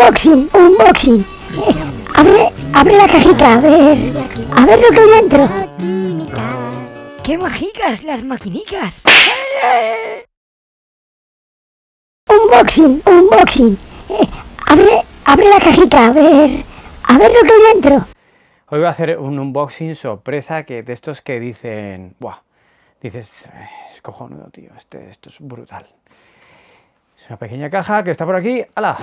unboxing, unboxing. abre, abre la cajita, a ver, a ver lo que hay dentro. ¡Qué mágicas las maquinicas! unboxing, unboxing. abre, abre la cajita, a ver, a ver lo que hay dentro. Hoy voy a hacer un unboxing sorpresa que de estos que dicen, ¡buah! Dices, es cojonudo, tío, este, esto es brutal. Es una pequeña caja que está por aquí. ¡Hala!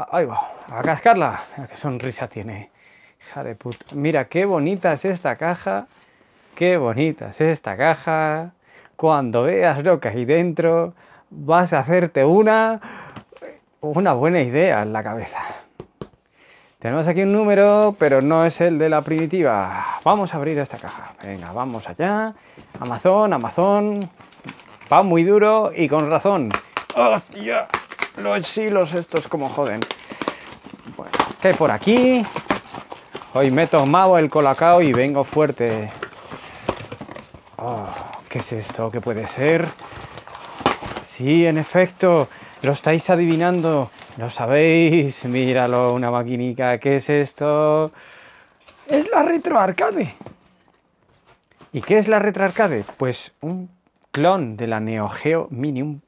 Ah, ahí va, a cascarla. Mira qué sonrisa tiene. Hija de puta. Mira qué bonita es esta caja. Qué bonita es esta caja. Cuando veas lo que hay dentro, vas a hacerte una. Una buena idea en la cabeza. Tenemos aquí un número, pero no es el de la primitiva. Vamos a abrir esta caja. Venga, vamos allá. Amazon, Amazon. Va muy duro y con razón. ¡Hostia! Los hilos estos como joden. Bueno, que por aquí. Hoy me he tomado el colacao y vengo fuerte. Ah, ¿Qué es esto? ¿Qué puede ser? Sí, en efecto, lo estáis adivinando. Lo sabéis. Míralo, una maquinica. ¿Qué es esto? Es la retroarcade. ¿Y qué es la retroarcade? Pues un clon de la Neo Geo Mini,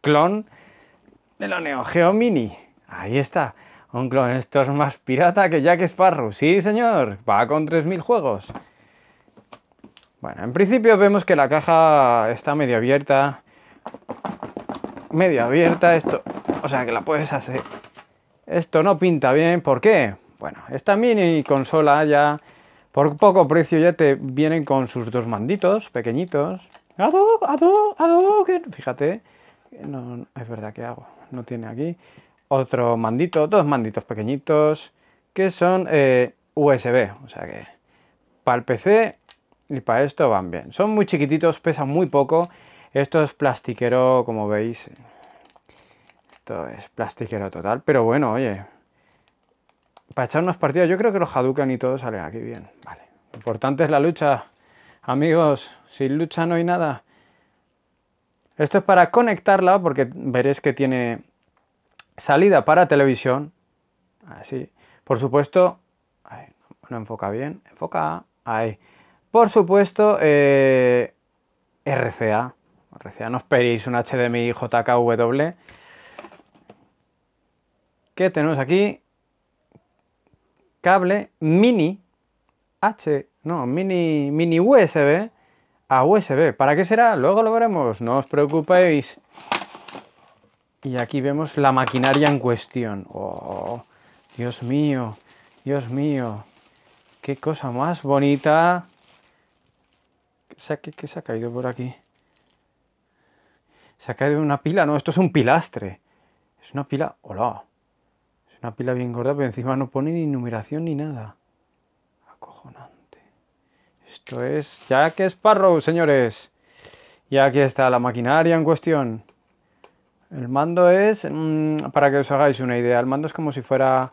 clon de la Neo Geo Mini. Ahí está. Un clon, esto es más pirata que Jack Sparrow. Sí, señor. Va con 3.000 juegos. Bueno, en principio vemos que la caja está medio abierta. Medio abierta. Esto... O sea, que la puedes hacer... Esto no pinta bien. ¿Por qué? Bueno, esta mini consola ya... Por poco precio ya te vienen con sus dos manditos pequeñitos. ¡Ado! ¡Ado! ¡Ado! Fíjate. No, es verdad que hago. No tiene aquí. Otro mandito, dos manditos pequeñitos que son eh, USB. O sea que para el PC y para esto van bien. Son muy chiquititos, pesan muy poco. Esto es plastiquero, como veis. Esto es plastiquero total. Pero bueno, oye. Para echar unas partidas, yo creo que los Hadouken y todo salen aquí bien. Vale. Lo importante es la lucha. Amigos, sin lucha no hay nada. Esto es para conectarla porque veréis que tiene salida para televisión. Así. Por supuesto, no enfoca bien, enfoca ahí. Por supuesto, eh, RCA. RCA, no esperéis un HDMI JKW. ¿Qué tenemos aquí? Cable mini H, no, mini, mini USB a USB. ¿Para qué será? Luego lo veremos, no os preocupéis. Y aquí vemos la maquinaria en cuestión. ¡Oh! Dios mío, Dios mío. Qué cosa más bonita. ¿Qué, se ha caído por aquí? Se ha caído una pila. No, esto es un pilastre. Es una pila... ¡Hola! Es una pila bien gorda, pero encima no pone ni numeración ni nada. Acojonando. Esto es Jack Sparrow, señores. Y aquí está la maquinaria en cuestión. El mando es, mm, para que os hagáis una idea, el mando es como si fuera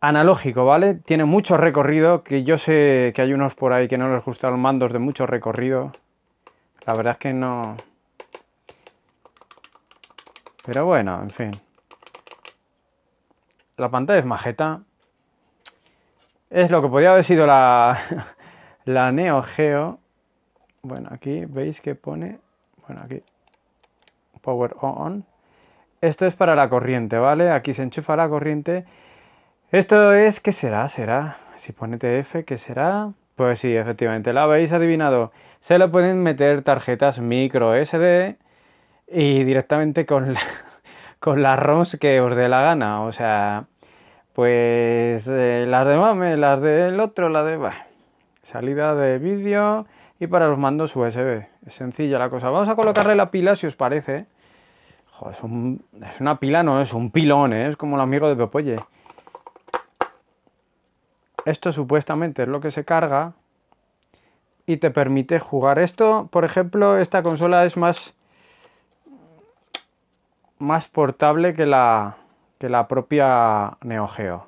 analógico, ¿vale? Tiene mucho recorrido, que yo sé que hay unos por ahí que no les gustan los mandos de mucho recorrido. La verdad es que no... Pero bueno, en fin. La pantalla es majeta. Es lo que podía haber sido la... La Neo Geo, bueno, aquí veis que pone, bueno, aquí, Power On. Esto es para la corriente, ¿vale? Aquí se enchufa la corriente. Esto es, ¿qué será? Será, si pone TF, ¿qué será? Pues sí, efectivamente, la habéis adivinado. Se le pueden meter tarjetas micro SD y directamente con, la, con las ROMs que os dé la gana. O sea, pues eh, las de Mame, las del otro, la de salida de vídeo y para los mandos USB. Es sencilla la cosa. Vamos a colocarle la pila si os parece. es, una pila, no es un pilón, ¿eh? es como el amigo de Pepoye. Esto supuestamente es lo que se carga y te permite jugar. Esto, por ejemplo, esta consola es más, más portable que la, que la propia Neo Geo.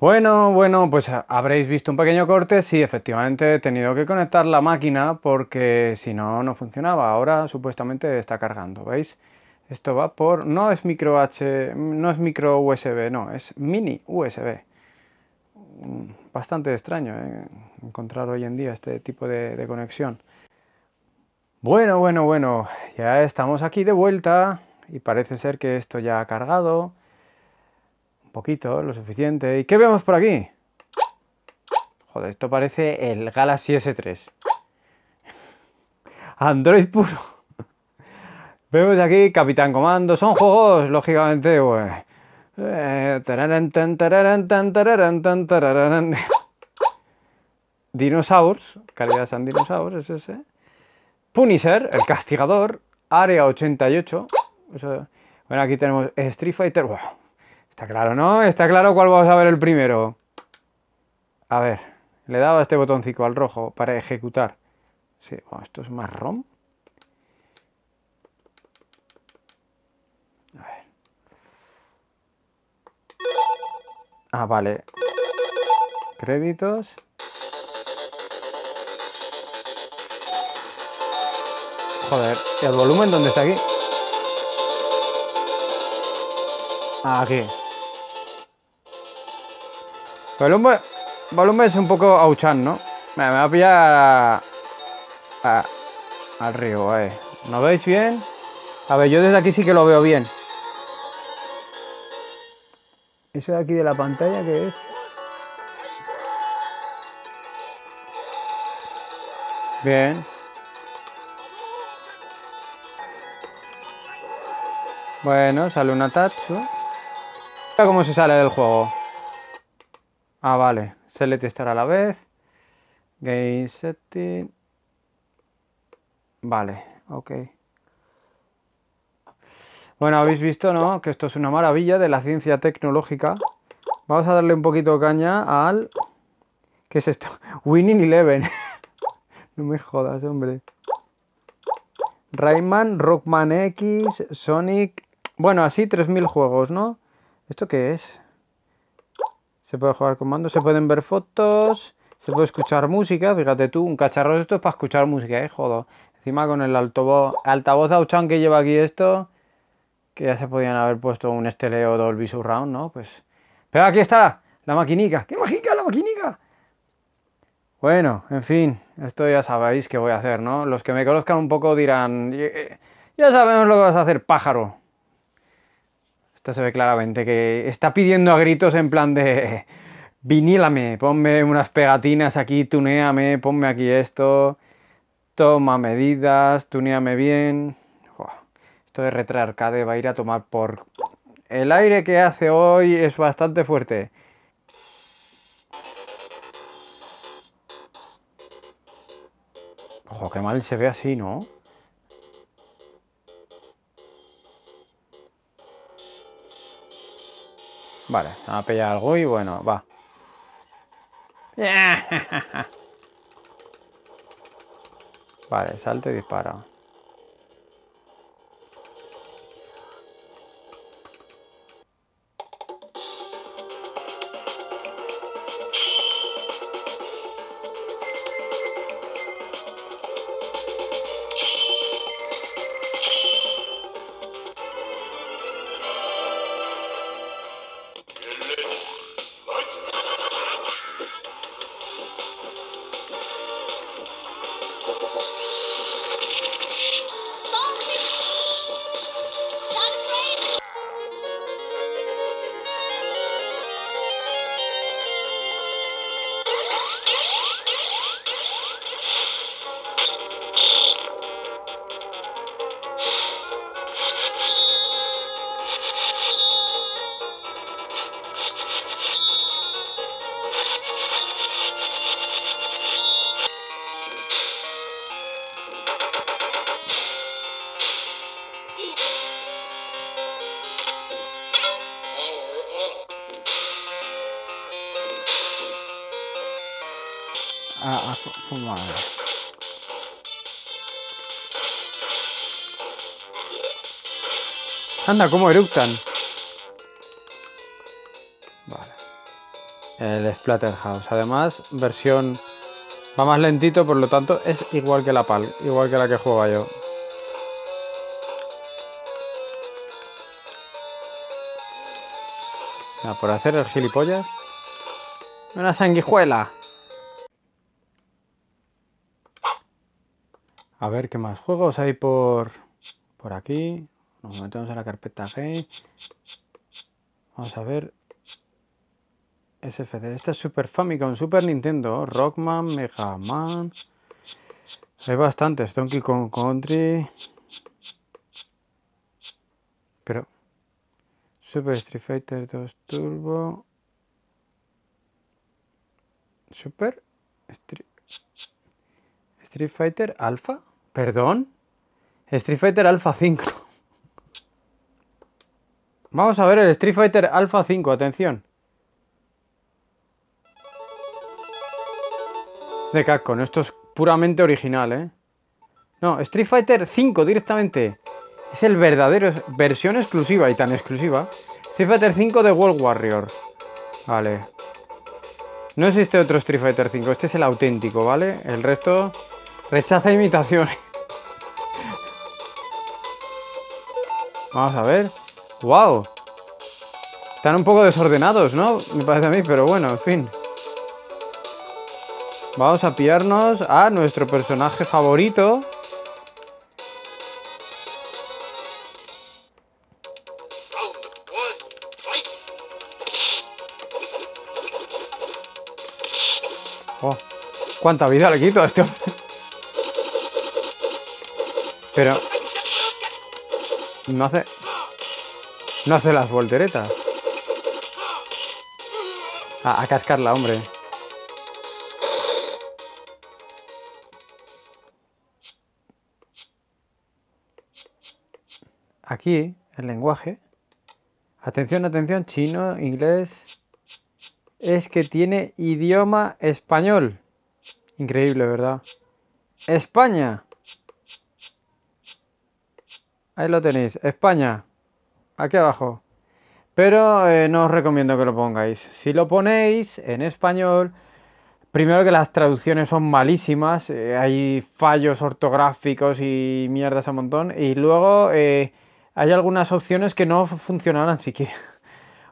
Bueno, bueno, pues habréis visto un pequeño corte. Sí, efectivamente he tenido que conectar la máquina porque si no, no funcionaba. Ahora supuestamente está cargando, ¿veis? Esto va por... no es micro H, no es micro USB, no, es mini USB. Mm, bastante extraño ¿eh? encontrar hoy en día este tipo de conexión. Bueno, bueno, bueno, ya estamos aquí de vuelta y parece ser que esto ya ha cargado. Un poquito, lo suficiente. ¿Y qué vemos por aquí? Joder, esto parece el Galaxy S3. Android puro. vemos aquí Capitán Comando. Son juegos, lógicamente, Dinosaurs, calidad San Dinosaurs, es ese. Punisher, el castigador. Área 88. Bueno, aquí tenemos Street Fighter. Está claro, ¿no? Está claro cuál vamos a ver el primero. A ver, le he dado a este botoncito al rojo para ejecutar. Sí, bueno, esto es marrón. A ver. Ah, vale. Créditos. Joder, ¿y el volumen dónde está aquí? Ah, aquí. Balumba, es un poco auchan, ¿no? me va a pillar al río, ¿eh? ¿No veis bien? A ver, yo desde aquí sí que lo veo bien. Eso de aquí de la pantalla que es... Bien. Bueno, sale un atacho. Mira cómo se sale del juego. Ah, vale. Select estar a la vez. Game setting. Vale, ok. Bueno, habéis visto, ¿no? Que esto es una maravilla de la ciencia tecnológica. Vamos a darle un poquito de caña al... ¿Qué es esto? Winning Eleven. no me jodas, hombre. Rayman, Rockman X, Sonic... Bueno, así 3.000 juegos, ¿no? ¿Esto qué es? Se puede jugar con mando se pueden ver fotos, se puede escuchar música. Fíjate tú, un cacharro esto es para escuchar música, ¿eh? Encima con el altavoz, altavoz Auchan que lleva aquí esto, que ya se podían haber puesto un esteleo Dolby Surround, ¿no? Pues... Pero aquí está, la maquinica. ¡Qué mágica la maquinica! Bueno, en fin, esto ya sabéis que voy a hacer, ¿no? Los que me conozcan un poco dirán, eh, eh, ya sabemos lo que vas a hacer, pájaro se ve claramente que está pidiendo a gritos en plan de vinílame, ponme unas pegatinas aquí, tuneame, ponme aquí esto, toma medidas, tuneame bien. esto de retrarcade va a ir a tomar por... El aire que hace hoy es bastante fuerte. Ojo, qué mal se ve así, ¿no? Vale, va a pillar algo y bueno, va. Vale, salto y disparo. Ah, ah Anda, cómo eructan. Vale. El Splatterhouse. Además, versión... Va más lentito, por lo tanto, es igual que la PAL. Igual que la que juega yo. por hacer el gilipollas. Una sanguijuela. A ver qué más juegos hay por, por aquí. Nos metemos en la carpeta G. Vamos a ver. SFD. Esta es Super Famicom, Super Nintendo, Rockman, Mega Man. Hay bastantes. Donkey Kong Country. Pero. Super Street Fighter 2 Turbo. Super Street, Fighter Alpha, perdón, Street Fighter Alpha 5. Vamos a ver el Street Fighter Alpha 5, atención. De no esto es puramente original, ¿eh? No, Street Fighter 5 directamente. Es el verdadero, versión exclusiva y tan exclusiva. Street Fighter 5 de World Warrior. Vale. No existe otro Street Fighter V, este es el auténtico, ¿vale? El resto rechaza imitaciones. Vamos a ver. ¡Wow! Están un poco desordenados, ¿no? Me parece a mí, pero bueno, en fin. Vamos a pillarnos a nuestro personaje favorito. Oh, ¿Cuánta vida le quito a este hombre? Pero... No hace... No hace las volteretas. a cascarla, hombre. Aquí, el lenguaje. Atención, atención, chino, inglés, es que tiene idioma español. Increíble, ¿verdad? España. Ahí lo tenéis, España. Aquí abajo. Pero eh, no os recomiendo que lo pongáis. Si lo ponéis en español, primero que las traducciones son malísimas, eh, hay fallos ortográficos y mierdas a montón. Y luego eh, hay algunas opciones que no funcionarán siquiera.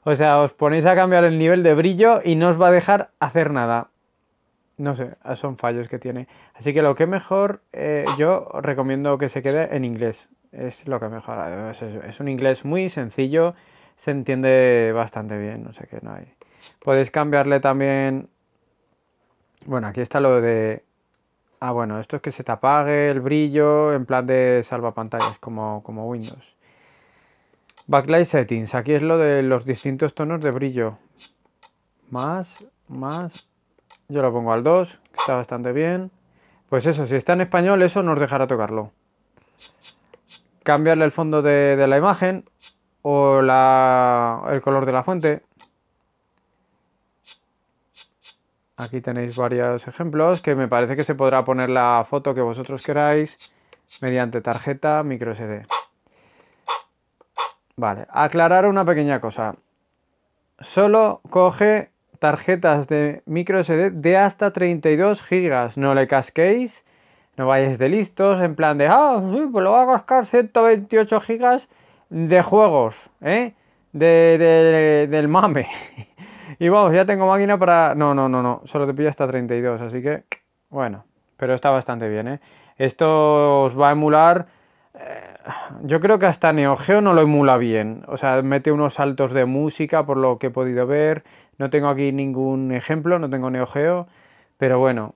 O sea, os ponéis a cambiar el nivel de brillo y no os va a dejar hacer nada. No sé, son fallos que tiene. Así que lo que mejor, eh, yo recomiendo que se quede en inglés. Es lo que mejor. Es, un inglés muy sencillo, se entiende bastante bien, no sé qué, no hay. Podéis cambiarle también... Bueno, aquí está lo de... Ah, bueno, esto es que se te apague el brillo en plan de salvapantallas, como, como Windows. Backlight settings. Aquí es lo de los distintos tonos de brillo. Más, más. Yo lo pongo al 2, está bastante bien. Pues eso, si está en español, eso nos dejará tocarlo. Cambiarle el fondo de, la imagen o el color de la fuente. Aquí tenéis varios ejemplos que me parece que se podrá poner la foto que vosotros queráis mediante tarjeta micro SD. Vale, aclarar una pequeña cosa. Solo coge tarjetas de micro SD de hasta 32 gigas. No le casquéis, no vayáis de listos en plan de, ah, pues lo va a cascar 128 gigas de juegos, ¿eh? del mame. y vamos, ya tengo máquina para... No, no, no, no, solo te pilla hasta 32, así que, bueno, pero está bastante bien, ¿eh? Esto os va a emular... Eh, yo creo que hasta Neo Geo no lo emula bien. O sea, mete unos saltos de música por lo que he podido ver. No tengo aquí ningún ejemplo, no tengo Neo Geo. Pero bueno,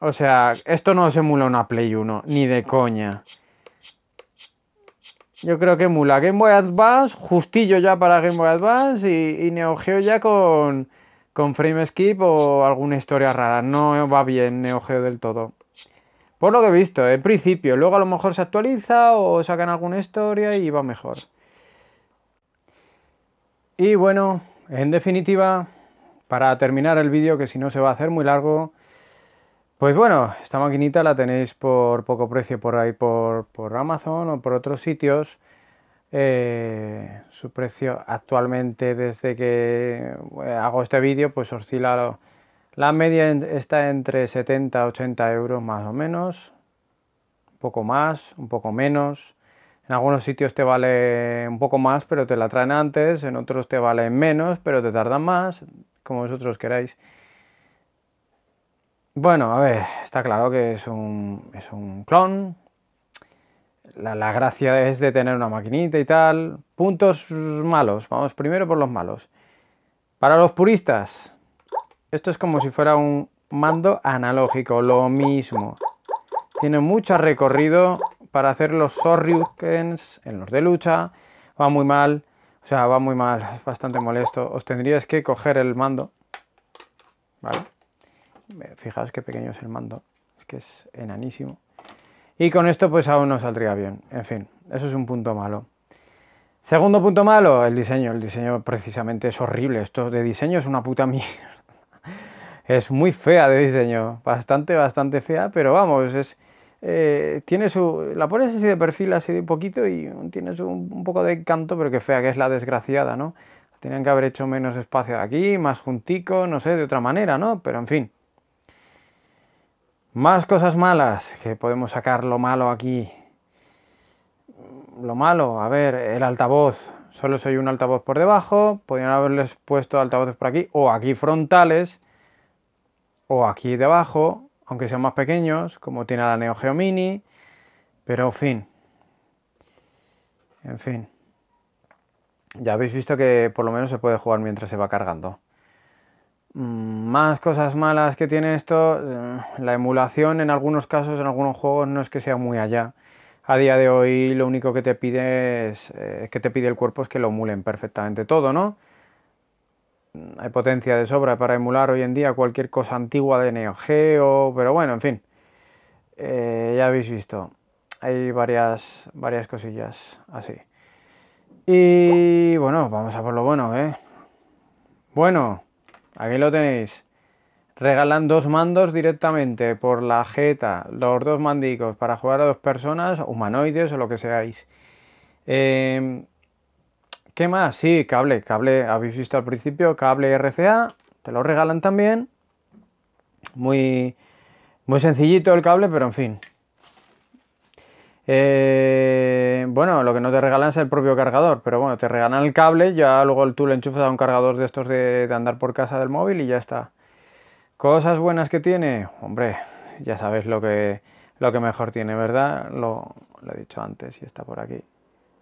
o sea, esto no se emula una Play 1, ni de coña. Yo creo que emula Game Boy Advance, justillo ya para Game Boy Advance y, y Neo Geo ya con, con frame skip o alguna historia rara. No va bien Neo Geo del todo. Por lo que he visto, en principio. Luego a lo mejor se actualiza o sacan alguna historia y va mejor. Y bueno, en definitiva, para terminar el vídeo, que si no se va a hacer muy largo, pues bueno, esta maquinita la tenéis por poco precio por ahí, por, Amazon o por otros sitios. Eh, su precio actualmente desde que eh, hago este vídeo pues oscila la media está entre 70 a 80 euros más o menos, un poco más, un poco menos. En algunos sitios te vale un poco más, pero te la traen antes, en otros te vale menos, pero te tardan más, como vosotros queráis. Bueno, a ver, está claro que es un, es un clon. La, la, gracia es de tener una maquinita y tal. Puntos malos. Vamos primero por los malos. Para los puristas, esto es como si fuera un mando analógico, lo mismo. Tiene mucho recorrido para hacer los Sorryukens en los de lucha. Va muy mal, o sea, va muy mal, es bastante molesto. Os tendríais que coger el mando, ¿vale? Eh, fijaos qué pequeño es el mando, es que es enanísimo. Y con esto pues aún no saldría bien. En fin, eso es un punto malo. Segundo punto malo, el diseño. El diseño precisamente es horrible. Esto de diseño es una puta mierda es muy fea de diseño, bastante, bastante fea, pero vamos, es, eh, tiene su, la pones así de perfil, así de poquito y tiene un poco de canto, pero qué fea, que es la desgraciada, ¿no? Tenían que haber hecho menos espacio aquí, más juntico, no sé, de otra manera, ¿no? Pero en fin. Más cosas malas, que podemos sacar lo malo aquí. Lo malo, a ver, el altavoz. Solo soy un altavoz por debajo, podrían haberles puesto altavoces por aquí o aquí frontales o aquí debajo, aunque sean más pequeños, como tiene la Neo Geo Mini, pero en fin. En fin. Ya habéis visto que por lo menos se puede jugar mientras se va cargando. Mm, más cosas malas que tiene esto, mm, la emulación en algunos casos, en algunos juegos no es que sea muy allá. A día de hoy lo único que te pide eh, que te pide el cuerpo es que lo emulen perfectamente todo, ¿no? Mm, hay potencia de sobra para emular hoy en día cualquier cosa antigua de Neo Geo, pero bueno, en fin, eh, ya habéis visto, hay varias, varias cosillas así. Y bueno, vamos a por lo bueno, ¿eh? Bueno, aquí lo tenéis. Regalan dos mandos directamente por la jeta, los dos mandicos, para jugar a dos personas, humanoides o lo que seáis. Eh, ¿Qué más? Sí, cable, cable, habéis visto al principio, cable RCA, te lo regalan también. Muy, muy sencillito el cable, pero en fin. Eh, bueno, lo que no te regalan es el propio cargador, pero bueno, te regalan el cable, ya luego tú le enchufas a un cargador de estos de, andar por casa del móvil y ya está. Cosas buenas que tiene, hombre, ya sabes lo que, lo que mejor tiene, ¿verdad? lo he dicho antes y está por aquí.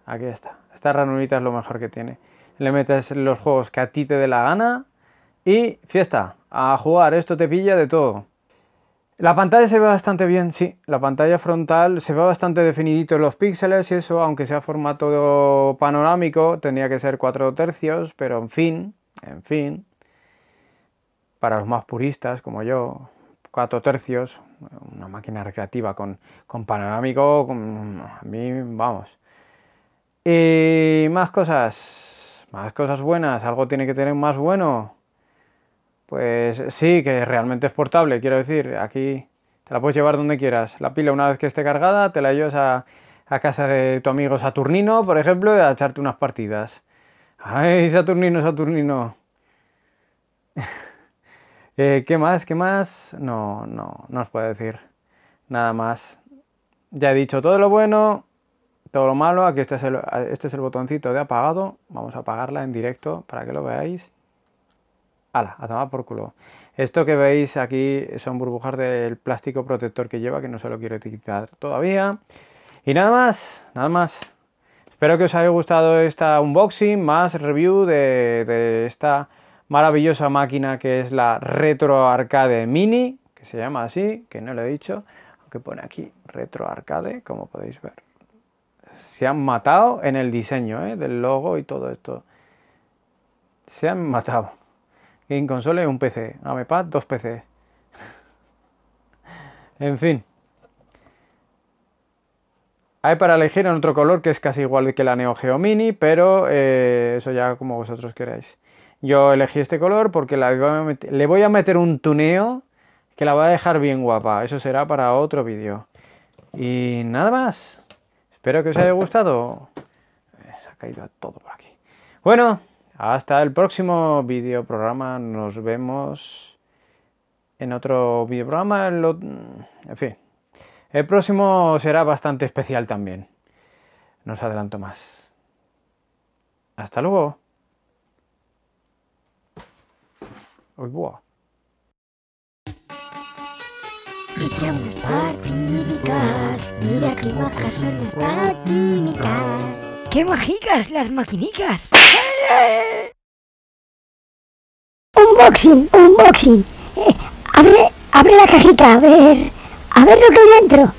Aquí está. Esta ranurita es lo mejor que tiene. Le metes los juegos que a ti te dé la gana y fiesta. A jugar, esto te pilla de todo. La pantalla se ve bastante bien, sí. La pantalla frontal se ve bastante definidito en los píxeles y eso, aunque sea formato panorámico, tenía que ser 4 tercios, pero en fin, en fin. Para los más puristas como yo, 4 tercios, una máquina recreativa con, panorámico, a mí, vamos, y eh, más cosas, más cosas buenas, algo tiene que tener más bueno. Pues sí, que realmente es portable, quiero decir, aquí te la puedes llevar donde quieras. La pila una vez que esté cargada, te la llevas a, casa de tu amigo Saturnino, por ejemplo, y a echarte unas partidas. Ay, Saturnino, Saturnino. Eh, ¿Qué más? ¿Qué más? No, no, no os puedo decir nada más. Ya he dicho todo lo bueno, todo lo malo, aquí este es, el, este es el botoncito de apagado. Vamos a apagarla en directo para que lo veáis. ¡Hala! A tomar por culo. Esto que veis aquí son burbujas del plástico protector que lleva, que no se lo quiero etiquetar todavía. Y nada más, nada más. Espero que os haya gustado esta unboxing, más review de, de esta maravillosa máquina que es la Retro Arcade Mini, que se llama así, que no lo he dicho, aunque pone aquí Retro Arcade, como podéis ver se han matado en el diseño ¿eh? del logo y todo esto. Se han matado. Game Console un PC, Amepad dos PC en fin. Hay para elegir en otro color que es casi igual que la Neo Geo Mini, pero eh, eso ya como vosotros queráis. Yo elegí este color porque le voy a meter un tuneo que la va a dejar bien guapa. Eso será para otro vídeo. Y nada más. Espero que os haya gustado. Eh, se ha caído todo por aquí. Bueno, hasta el próximo programa. Nos vemos en otro videoprograma. Mm, en fin, el próximo será bastante especial también. No os adelanto más. Hasta luego. y chamuscar Mira qué majas son las maquinicas. ¡Qué majicas las maquinicas! unboxing, unboxing. Eh, abre, abre la cajita, a ver, a ver lo que hay dentro.